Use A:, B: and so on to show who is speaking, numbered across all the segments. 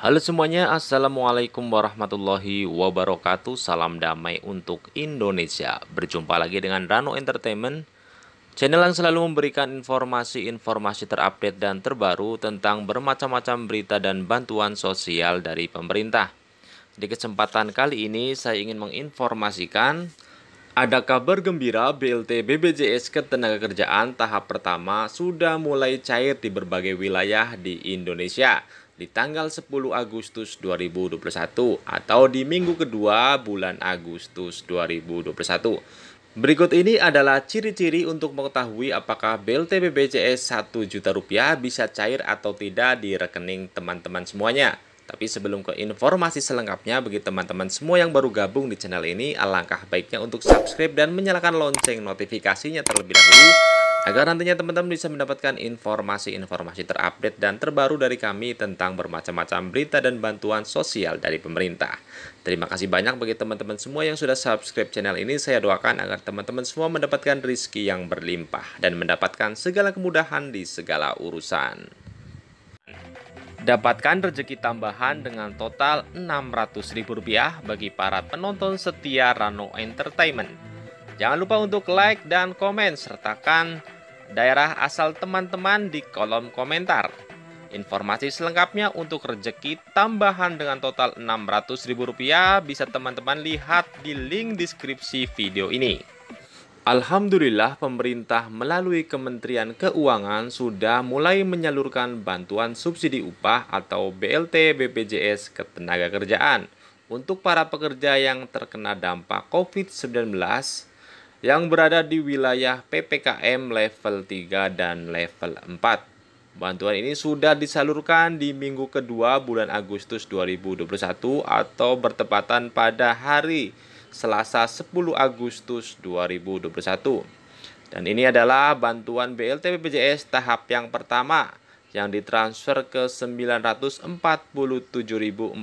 A: Halo semuanya, Assalamualaikum warahmatullahi wabarakatuh Salam damai untuk Indonesia Berjumpa lagi dengan Rano Entertainment Channel yang selalu memberikan informasi-informasi terupdate dan terbaru Tentang bermacam-macam berita dan bantuan sosial dari pemerintah Di kesempatan kali ini saya ingin menginformasikan ada kabar gembira BLT BBJS Ketenagakerjaan tahap pertama sudah mulai cair di berbagai wilayah di Indonesia di tanggal 10 Agustus 2021 atau di minggu kedua bulan Agustus 2021. Berikut ini adalah ciri-ciri untuk mengetahui apakah BLT BPJS 1 juta rupiah bisa cair atau tidak di rekening teman-teman semuanya. Tapi sebelum ke informasi selengkapnya, bagi teman-teman semua yang baru gabung di channel ini, alangkah baiknya untuk subscribe dan menyalakan lonceng notifikasinya terlebih dahulu agar nantinya teman-teman bisa mendapatkan informasi-informasi terupdate dan terbaru dari kami tentang bermacam-macam berita dan bantuan sosial dari pemerintah. Terima kasih banyak bagi teman-teman semua yang sudah subscribe channel ini. Saya doakan agar teman-teman semua mendapatkan rezeki yang berlimpah dan mendapatkan segala kemudahan di segala urusan. Dapatkan rezeki tambahan dengan total Rp600.000 bagi para penonton setia Rano Entertainment. Jangan lupa untuk like dan komen sertakan daerah asal teman-teman di kolom komentar. Informasi selengkapnya untuk rezeki tambahan dengan total Rp600.000 bisa teman-teman lihat di link deskripsi video ini. Alhamdulillah pemerintah melalui Kementerian Keuangan sudah mulai menyalurkan bantuan subsidi upah atau BLT BPJS ketenagakerjaan untuk para pekerja yang terkena dampak COVID-19 yang berada di wilayah PPKM level 3 dan level 4. Bantuan ini sudah disalurkan di minggu kedua bulan Agustus 2021 atau bertepatan pada hari Selasa 10 Agustus 2021. Dan ini adalah bantuan BLT BPJS tahap yang pertama yang ditransfer ke 947.499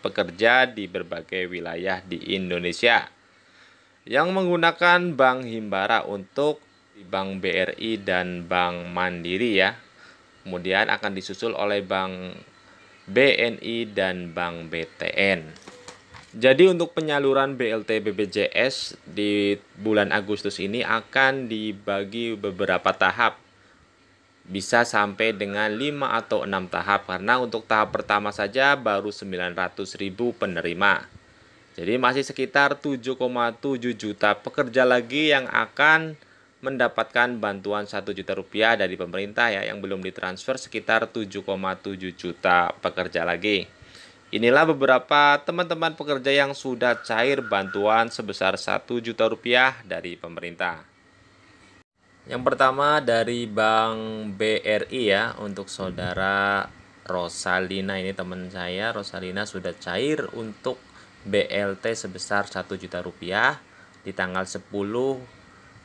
A: pekerja di berbagai wilayah di Indonesia yang menggunakan Bank Himbara untuk Bank BRI dan Bank Mandiri ya. Kemudian akan disusul oleh Bank BNI dan Bank BTN. Jadi untuk penyaluran BLT BBJS di bulan Agustus ini akan dibagi beberapa tahap. Bisa sampai dengan 5 atau 6 tahap karena untuk tahap pertama saja baru 900.000 penerima. Jadi masih sekitar 7,7 juta pekerja lagi yang akan mendapatkan bantuan 1 juta rupiah dari pemerintah ya yang belum ditransfer sekitar 7,7 juta pekerja lagi. Inilah beberapa teman-teman pekerja yang sudah cair bantuan sebesar 1 juta rupiah dari pemerintah. Yang pertama dari Bank BRI ya untuk saudara Rosalina ini teman saya Rosalina sudah cair untuk BLT sebesar 1 juta rupiah di tanggal 10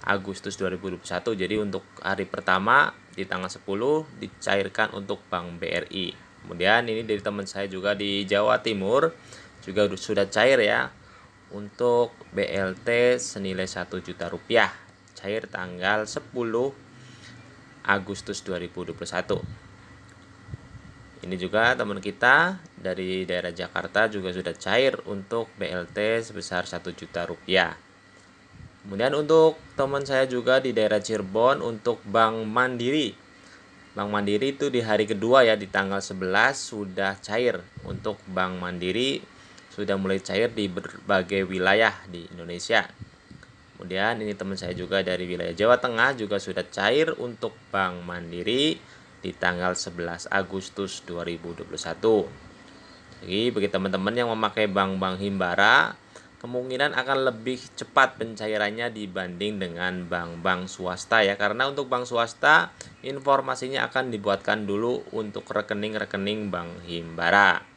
A: Agustus 2021. Jadi untuk hari pertama di tanggal 10 dicairkan untuk Bank BRI. Kemudian ini dari teman saya juga di Jawa Timur juga sudah cair ya untuk BLT senilai 1 juta rupiah cair tanggal 10 Agustus 2021. Ini juga teman kita dari daerah Jakarta juga sudah cair untuk BLT sebesar 1 juta rupiah. Kemudian untuk teman saya juga di daerah Cirebon untuk Bank Mandiri. Bank Mandiri itu di hari kedua ya di tanggal 11 sudah cair untuk Bank Mandiri sudah mulai cair di berbagai wilayah di Indonesia. Kemudian ini teman saya juga dari wilayah Jawa Tengah juga sudah cair untuk Bank Mandiri di tanggal 11 Agustus 2021. Jadi bagi teman-teman yang memakai bank-bank Himbara, kemungkinan akan lebih cepat pencairannya dibanding dengan bank-bank swasta ya karena untuk bank swasta informasinya akan dibuatkan dulu untuk rekening-rekening bank Himbara.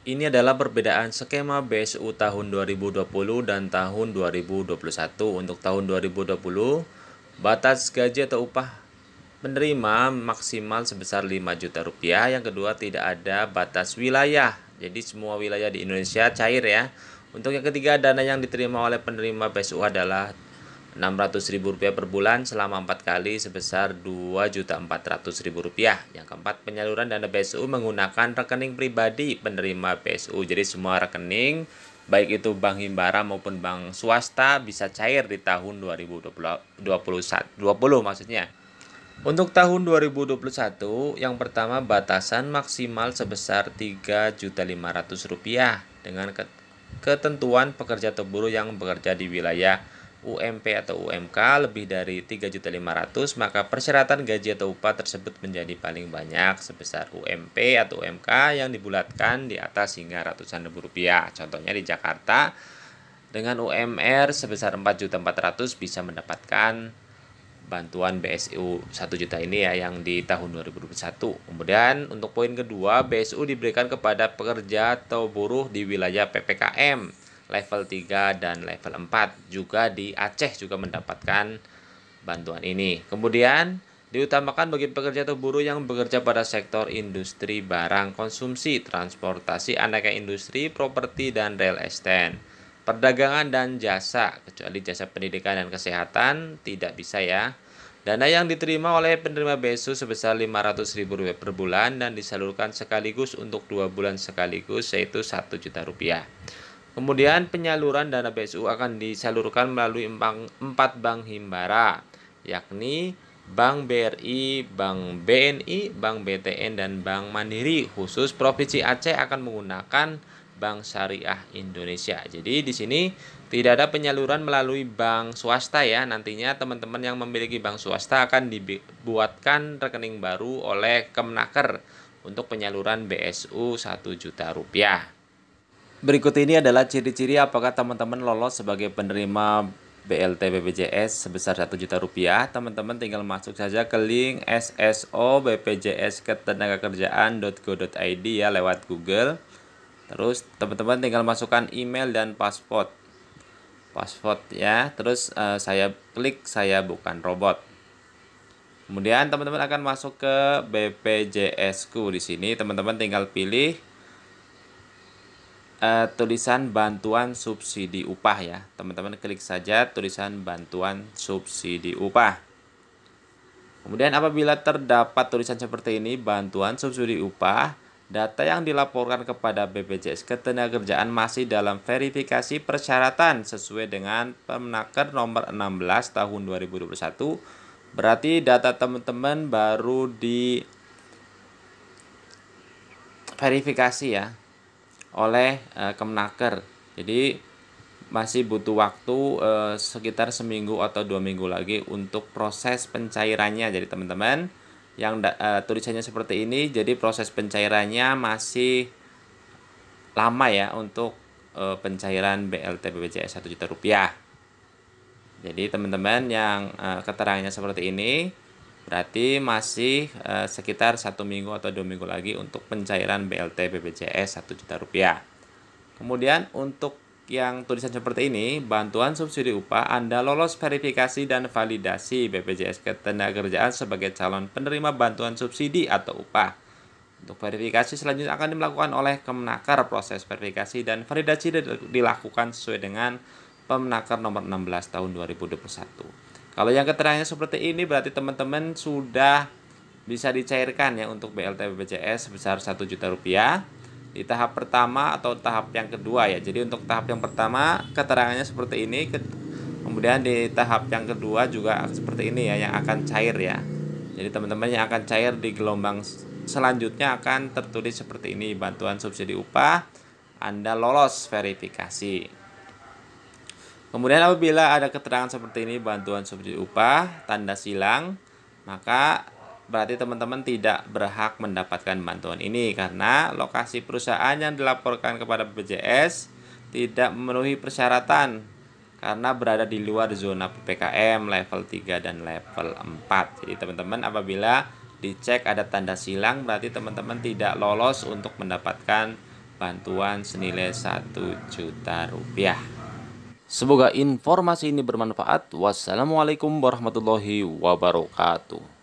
A: Ini adalah perbedaan skema BSU tahun 2020 dan tahun 2021. Untuk tahun 2020, batas gaji atau upah menerima maksimal sebesar 5 juta rupiah. Yang kedua tidak ada batas wilayah. Jadi semua wilayah di Indonesia cair ya. Untuk yang ketiga dana yang diterima oleh penerima PSU adalah ribu rupiah per bulan selama empat kali sebesar ribu rupiah Yang keempat, penyaluran dana PSU menggunakan rekening pribadi penerima PSU. Jadi semua rekening baik itu bank himbara maupun bank swasta bisa cair di tahun 2020 dua puluh maksudnya. Untuk tahun 2021, yang pertama batasan maksimal sebesar rp rupiah dengan ketentuan pekerja atau yang bekerja di wilayah UMP atau UMK lebih dari 3.500 maka persyaratan gaji atau upah tersebut menjadi paling banyak sebesar UMP atau UMK yang dibulatkan di atas hingga ratusan ribu rupiah. Contohnya di Jakarta dengan UMR sebesar 4.400 bisa mendapatkan bantuan BSU 1 juta ini ya yang di tahun 2021. Kemudian untuk poin kedua, BSU diberikan kepada pekerja atau buruh di wilayah PPKM level 3 dan level 4 juga di Aceh juga mendapatkan bantuan ini. Kemudian diutamakan bagi pekerja atau buruh yang bekerja pada sektor industri barang konsumsi, transportasi, aneka industri, properti, dan real estate perdagangan dan jasa kecuali jasa pendidikan dan kesehatan tidak bisa ya dana yang diterima oleh penerima BSU sebesar ribu rupiah per bulan dan disalurkan sekaligus untuk dua bulan sekaligus yaitu 1 juta rupiah kemudian penyaluran dana BSU akan disalurkan melalui empat bank himbara yakni Bank BRI, Bank BNI, Bank BTN, dan Bank Mandiri khusus Provinsi Aceh akan menggunakan Bank Syariah Indonesia. Jadi di sini tidak ada penyaluran melalui bank swasta ya. Nantinya teman-teman yang memiliki bank swasta akan dibuatkan rekening baru oleh Kemnaker untuk penyaluran BSU 1 juta rupiah. Berikut ini adalah ciri-ciri apakah teman-teman lolos sebagai penerima BLT BPJS sebesar 1 juta rupiah. Teman-teman tinggal masuk saja ke link SSO BPJS ketenagakerjaan.go.id ya lewat Google. Terus teman-teman tinggal masukkan email dan password. Password ya. Terus uh, saya klik saya bukan robot. Kemudian teman-teman akan masuk ke BPJSKu di sini. Teman-teman tinggal pilih uh, tulisan bantuan subsidi upah ya. Teman-teman klik saja tulisan bantuan subsidi upah. Kemudian apabila terdapat tulisan seperti ini bantuan subsidi upah Data yang dilaporkan kepada BPJS Ketenagakerjaan masih dalam verifikasi persyaratan sesuai dengan Permenaker nomor 16 tahun 2021. Berarti data teman-teman baru di verifikasi ya oleh e, eh, Kemenaker. Jadi masih butuh waktu e, sekitar seminggu atau dua minggu lagi untuk proses pencairannya. Jadi teman-teman yang uh, tulisannya seperti ini jadi proses pencairannya masih lama ya untuk uh, pencairan BLT BPJS 1 juta rupiah jadi teman-teman yang uh, keterangannya seperti ini berarti masih uh, sekitar satu minggu atau dua minggu lagi untuk pencairan BLT BPJS 1 juta rupiah kemudian untuk yang tulisan seperti ini, bantuan subsidi upah Anda lolos verifikasi dan validasi BPJS Ketenagakerjaan sebagai calon penerima bantuan subsidi atau upah. Untuk verifikasi selanjutnya akan dilakukan oleh Kemenaker. Proses verifikasi dan validasi dilakukan sesuai dengan Pemenaker nomor 16 tahun 2021. Kalau yang keterangannya seperti ini berarti teman-teman sudah bisa dicairkan ya untuk BLT BPJS sebesar 1 juta rupiah di tahap pertama atau tahap yang kedua ya. Jadi untuk tahap yang pertama keterangannya seperti ini, kemudian di tahap yang kedua juga seperti ini ya yang akan cair ya. Jadi teman-teman yang akan cair di gelombang selanjutnya akan tertulis seperti ini bantuan subsidi upah Anda lolos verifikasi. Kemudian apabila ada keterangan seperti ini bantuan subsidi upah tanda silang maka berarti teman-teman tidak berhak mendapatkan bantuan ini karena lokasi perusahaan yang dilaporkan kepada BPJS tidak memenuhi persyaratan karena berada di luar zona PPKM level 3 dan level 4. Jadi teman-teman apabila dicek ada tanda silang berarti teman-teman tidak lolos untuk mendapatkan bantuan senilai 1 juta rupiah. Semoga informasi ini bermanfaat. Wassalamualaikum warahmatullahi wabarakatuh.